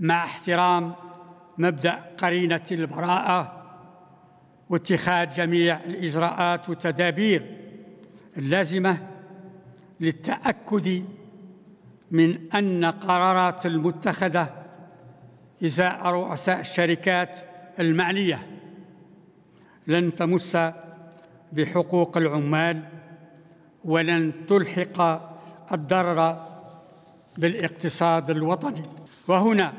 مع احترام مبدا قرينه البراءه واتخاذ جميع الاجراءات والتدابير اللازمه للتاكد من ان قرارات المتخذه ازاء رؤساء الشركات المعنيه لن تمس بحقوق العمال ولن تلحق الضرر بالاقتصاد الوطني وهنا